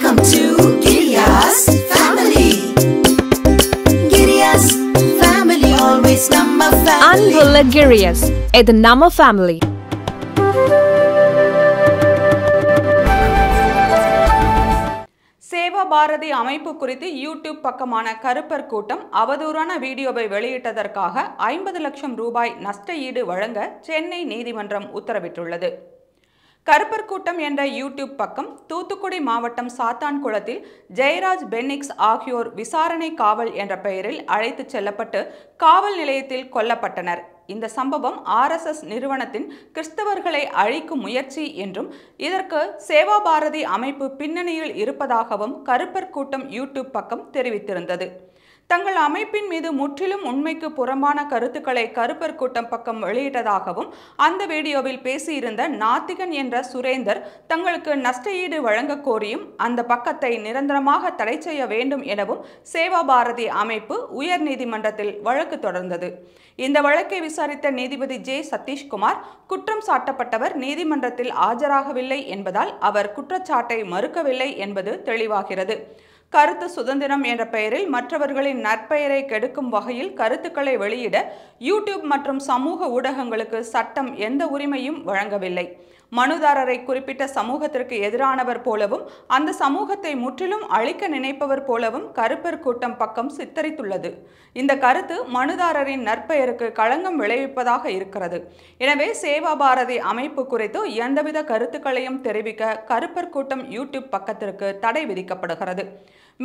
Welcome to Giriya's family. family always நம்ம family. அன்புள்ள கிரியாஸ் இது நம்ம ஃபேமிலி சேவா பாரதி அமைப்பு குறித்து யூடியூப் பக்கமான கருப்பர் கூட்டம் அவதூறான வீடியோவை வெளியிட்டதற்காக ஐம்பது லட்சம் ரூபாய் நஷ்ட ஈடு வழங்க சென்னை நீதிமன்றம் உத்தரவிட்டுள்ளது கருப்பர் கூட்டம் என்ற யூடியூப் பக்கம் தூத்துக்குடி மாவட்டம் சாத்தான்குளத்தில் ஜெயராஜ் பென்னிக்ஸ் ஆகியோர் விசாரணை காவல் என்ற பெயரில் அழைத்துச் செல்லப்பட்டு காவல் நிலையத்தில் கொல்லப்பட்டனர் இந்த சம்பவம் ஆர்எஸ்எஸ் நிறுவனத்தின் கிறிஸ்தவர்களை அழிக்கும் முயற்சி என்றும் இதற்கு சேவா பாரதி அமைப்பு பின்னணியில் இருப்பதாகவும் கருப்பர் கூட்டம் யூடியூப் பக்கம் தெரிவித்திருந்தது தங்கள் அமைப்பின் மீது முற்றிலும் உண்மைக்கு புறம்பான கருத்துக்களை கருப்பர் கூட்டம் பக்கம் வெளியிட்டதாகவும் அந்த வீடியோவில் பேசியிருந்த நாத்திகன் என்ற சுரேந்தர் தங்களுக்கு நஷ்டஈடு வழங்க கோரியும் அந்த பக்கத்தை நிரந்தரமாக தடை செய்ய வேண்டும் எனவும் சேவா பாரதி அமைப்பு உயர் நீதிமன்றத்தில் வழக்கு தொடர்ந்தது இந்த வழக்கை விசாரித்த நீதிபதி ஜே சதீஷ்குமார் குற்றம் சாட்டப்பட்டவர் நீதிமன்றத்தில் ஆஜராகவில்லை என்பதால் அவர் குற்றச்சாட்டை மறுக்கவில்லை என்பது தெளிவாகிறது கருத்து சுதந்திரம் என்ற பெயரில் மற்றவர்களின் நற்பெயரை கெடுக்கும் வகையில் கருத்துக்களை வெளியிட யூடியூப் மற்றும் சமூக ஊடகங்களுக்கு சட்டம் எந்த உரிமையும் வழங்கவில்லை மனுதாரரை குறிப்பிட்ட சமூகத்திற்கு எதிரானவர் போலவும் அந்த சமூகத்தை முற்றிலும் அழிக்க நினைப்பவர் போலவும் கருப்பர் கூட்டம் பக்கம் சித்தரித்துள்ளது இந்த கருத்து மனுதாரரின் நற்பெயருக்கு களங்கம் விளைவிப்பதாக இருக்கிறது எனவே சேவா பாரதி அமைப்பு குறித்து எந்தவித கருத்துக்களையும் தெரிவிக்க கருப்பர் கூட்டம் யூடியூப் பக்கத்திற்கு தடை விதிக்கப்படுகிறது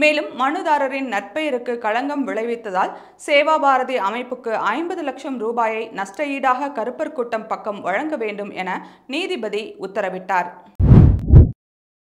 மேலும் மனுதாரரின் நற்பெயருக்கு களங்கம் விளைவித்ததால் சேவா பாரதி அமைப்புக்கு ஐம்பது லட்சம் ரூபாயை நஷ்ட ஈடாக கருப்பர் கூட்டம் பக்கம் வழங்க வேண்டும் என நீதிபதி உத்தரவிட்டார்